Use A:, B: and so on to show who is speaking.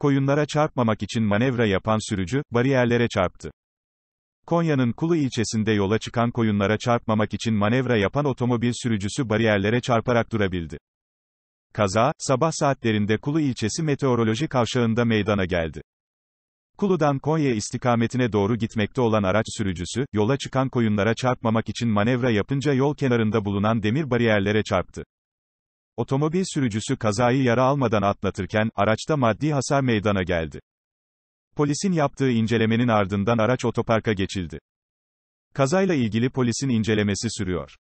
A: Koyunlara çarpmamak için manevra yapan sürücü, bariyerlere çarptı. Konya'nın Kulu ilçesinde yola çıkan koyunlara çarpmamak için manevra yapan otomobil sürücüsü bariyerlere çarparak durabildi. Kaza, sabah saatlerinde Kulu ilçesi meteoroloji kavşağında meydana geldi. Kulu'dan Konya istikametine doğru gitmekte olan araç sürücüsü, yola çıkan koyunlara çarpmamak için manevra yapınca yol kenarında bulunan demir bariyerlere çarptı. Otomobil sürücüsü kazayı yara almadan atlatırken, araçta maddi hasar meydana geldi. Polisin yaptığı incelemenin ardından araç otoparka geçildi. Kazayla ilgili polisin incelemesi sürüyor.